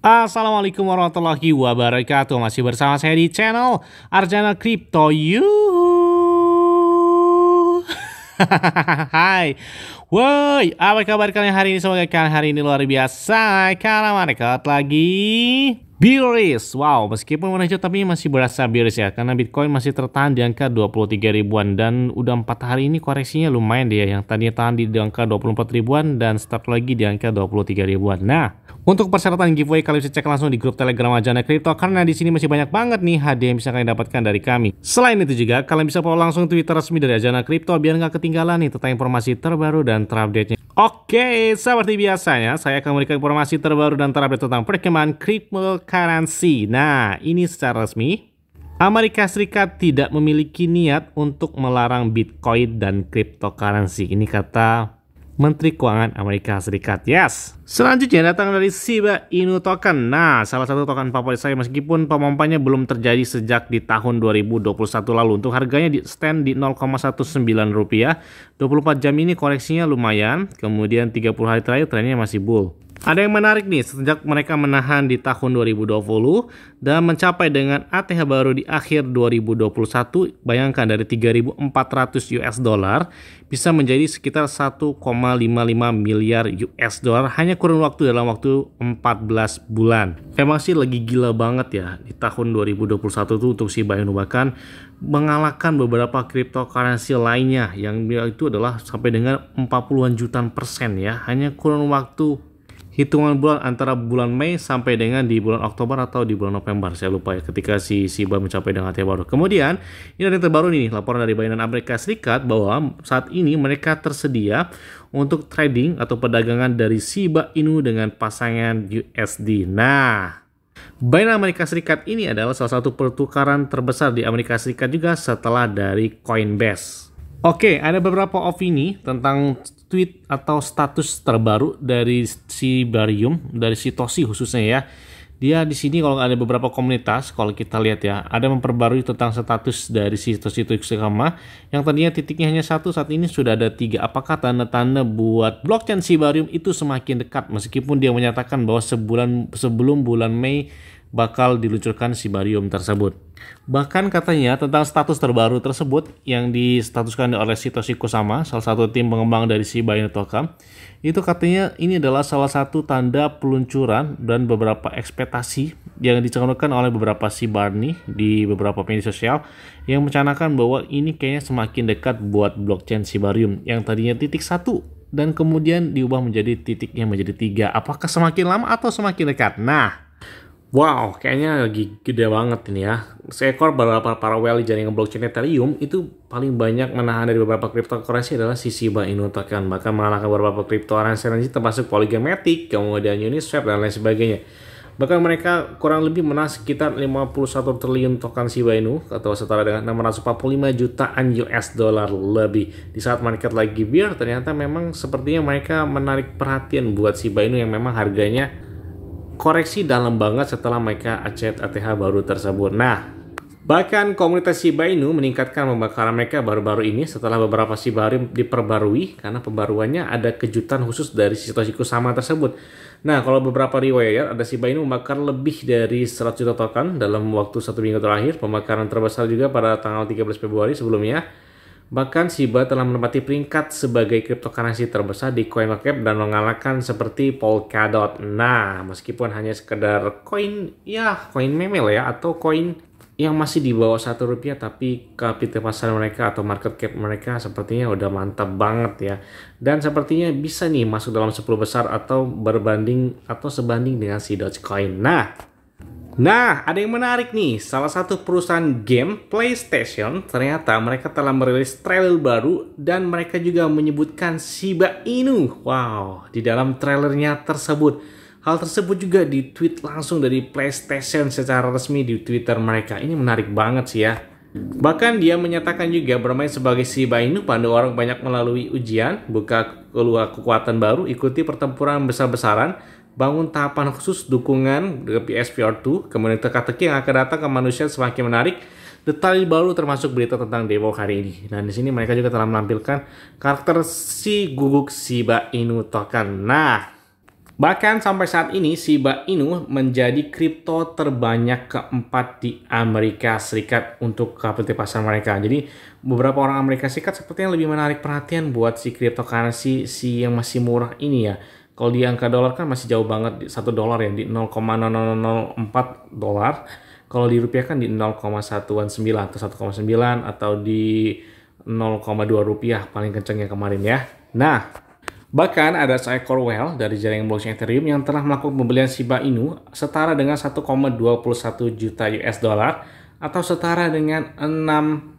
Assalamualaikum warahmatullahi wabarakatuh Masih bersama saya di channel Arjana Crypto You Hai Woi, apa kabar kalian hari ini? Semoga kalian hari ini luar biasa Karena mereka lagi Bioris, wow meskipun warna hijau tapi masih berasa bioris ya karena Bitcoin masih tertahan di angka 23 ribuan dan udah empat hari ini koreksinya lumayan dia yang tadinya tahan di angka 24 ribuan dan start lagi di angka 23 ribuan. Nah, untuk persyaratan giveaway kalian bisa cek langsung di grup Telegram Wajana Crypto karena di sini masih banyak banget nih hadiah yang bisa kalian dapatkan dari kami. Selain itu juga kalian bisa follow langsung Twitter resmi dari Ajana Crypto biar nggak ketinggalan nih tentang informasi terbaru dan terupdate-nya. Oke, seperti biasanya saya akan memberikan informasi terbaru dan terupdate tentang perkembangan cryptocurrency. Nah, ini secara resmi Amerika Serikat tidak memiliki niat untuk melarang Bitcoin dan cryptocurrency. Ini kata Menteri Keuangan Amerika Serikat. Yes. Selanjutnya datang dari Shiba Inu Token. Nah, salah satu token favorit saya meskipun pemompanya belum terjadi sejak di tahun 2021 lalu. Untuk harganya di stand di 0,19 rupiah. 24 jam ini koreksinya lumayan. Kemudian 30 hari terakhir trennya masih bull. Ada yang menarik nih, sejak mereka menahan di tahun 2020 dan mencapai dengan ATH baru di akhir 2021, bayangkan dari 3.400 US dollar bisa menjadi sekitar 1,55 miliar US dollar hanya kurun waktu dalam waktu 14 bulan. Emang sih lagi gila banget ya di tahun 2021 tuh untuk si Inu bahkan mengalahkan beberapa cryptocurrency lainnya yang itu adalah sampai dengan 40-an jutaan persen ya. Hanya kurun waktu hitungan bulan antara bulan Mei sampai dengan di bulan Oktober atau di bulan November saya lupa ya ketika si Shiba mencapai dengan dengannya baru. Kemudian ini ada yang terbaru nih laporan dari Binance Amerika Serikat bahwa saat ini mereka tersedia untuk trading atau perdagangan dari Shiba Inu dengan pasangan USD. Nah, Binance Amerika Serikat ini adalah salah satu pertukaran terbesar di Amerika Serikat juga setelah dari Coinbase. Oke, ada beberapa opini tentang tweet atau status terbaru dari si Barium, dari si Tosi khususnya ya. Dia di sini kalau ada beberapa komunitas, kalau kita lihat ya, ada memperbarui tentang status dari si Tosi Tuxikama yang tadinya titiknya hanya satu, saat ini sudah ada tiga. Apakah tanda-tanda buat blockchain si Barium itu semakin dekat meskipun dia menyatakan bahwa sebulan sebelum bulan Mei bakal diluncurkan Sibarium tersebut. Bahkan katanya tentang status terbaru tersebut yang distatuskan oleh Sitoshi Kusama, salah satu tim pengembang dari Sibarium Tokam, itu katanya ini adalah salah satu tanda peluncuran dan beberapa ekspektasi yang dicanangkan oleh beberapa Sibarni di beberapa media sosial yang mencanakan bahwa ini kayaknya semakin dekat buat blockchain Sibarium yang tadinya titik satu dan kemudian diubah menjadi titiknya menjadi tiga. Apakah semakin lama atau semakin dekat? Nah, Wow, kayaknya lagi gede banget ini ya. Seekor beberapa para whale di jaringan blockchain Ethereum itu paling banyak menahan dari beberapa cryptocurrency adalah si Shiba Inu token. Bahkan mengalahkan beberapa cryptocurrency termasuk Polymatic, kemudian Uniswap, dan lain sebagainya. Bahkan mereka kurang lebih menahan sekitar 51 triliun token Shiba Inu atau setara dengan 645 jutaan US dollar lebih. Di saat market lagi biar ternyata memang sepertinya mereka menarik perhatian buat Shiba Inu yang memang harganya koreksi dalam banget setelah mereka acet ATH baru tersebut. Nah, bahkan komunitas Shiba Inu meningkatkan pembakaran mereka baru-baru ini setelah beberapa Shiba Inu diperbarui karena pembaruannya ada kejutan khusus dari situasi sama tersebut. Nah, kalau beberapa riwayat ada Shiba Inu membakar lebih dari 100 juta token dalam waktu satu minggu terakhir. Pembakaran terbesar juga pada tanggal 13 Februari sebelumnya Bahkan Shiba telah menempati peringkat sebagai cryptocurrency terbesar di CoinMarket dan mengalahkan seperti Polkadot. Nah, meskipun hanya sekedar koin, ya koin meme lah ya, atau koin yang masih di bawah satu rupiah tapi kapital pasar mereka atau market cap mereka sepertinya udah mantap banget ya dan sepertinya bisa nih masuk dalam 10 besar atau berbanding atau sebanding dengan si Dogecoin. Nah, Nah, ada yang menarik nih. Salah satu perusahaan game PlayStation ternyata mereka telah merilis trailer baru dan mereka juga menyebutkan Shiba Inu. Wow, di dalam trailernya tersebut. Hal tersebut juga di tweet langsung dari PlayStation secara resmi di Twitter mereka. Ini menarik banget sih ya. Bahkan dia menyatakan juga bermain sebagai Shiba Inu pada orang banyak melalui ujian, buka keluar kekuatan baru, ikuti pertempuran besar-besaran, bangun tahapan khusus dukungan ke PSVR2, kemudian teka-teki yang akan datang ke manusia semakin menarik, detail baru termasuk berita tentang Devo hari ini. Dan di sini mereka juga telah menampilkan karakter si guguk Shiba Inu token. Nah, bahkan sampai saat ini Shiba Inu menjadi kripto terbanyak keempat di Amerika Serikat untuk kapitalisasi pasar mereka. Jadi beberapa orang Amerika Serikat sepertinya lebih menarik perhatian buat si cryptocurrency si yang masih murah ini ya kalau di angka dolar kan masih jauh banget satu dolar ya di 0,004 dolar. Kalau di rupiah kan di 0,19 atau 1,9 atau di 0,2 rupiah paling kencengnya kemarin ya. Nah, bahkan ada seekor whale dari jaringan blockchain Ethereum yang telah melakukan pembelian Shiba Inu setara dengan 1,21 juta US dollar atau setara dengan 6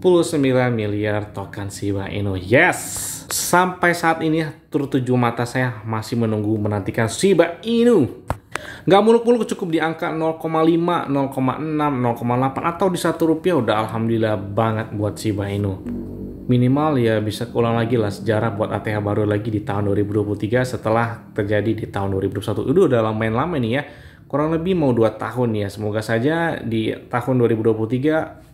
miliar token Shiba Inu. Yes! Sampai saat ini tur tertuju mata saya masih menunggu menantikan Shiba Inu. Nggak muluk-muluk cukup di angka 0,5, 0,6, 0,8 atau di satu rupiah udah alhamdulillah banget buat Shiba Inu. Minimal ya bisa ulang lagi lah sejarah buat ATH baru lagi di tahun 2023 setelah terjadi di tahun 2021. Udah udah main lama nih ya kurang lebih mau 2 tahun ya. Semoga saja di tahun 2023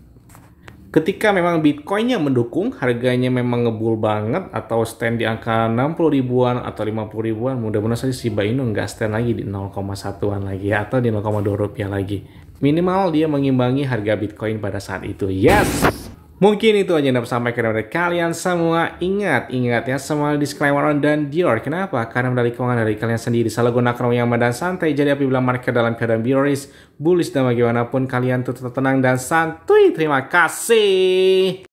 Ketika memang Bitcoinnya mendukung, harganya memang ngebul banget atau stand di angka 60 ribuan atau 50 ribuan, mudah-mudahan saja Shiba Inu nggak stand lagi di 0,1-an lagi ya, atau di 0,2 rupiah lagi. Minimal dia mengimbangi harga Bitcoin pada saat itu. Yes! Mungkin itu aja yang dapat sampaikan kepada kalian semua. Ingat, ingat ya semua disclaimer on dan Dior. Kenapa? Karena dari keuangan dari kalian sendiri. Salah guna gunakan yang dan santai. Jadi apabila market dalam keadaan bioris, bullish dan bagaimanapun kalian tetap tenang dan santuy. Terima kasih.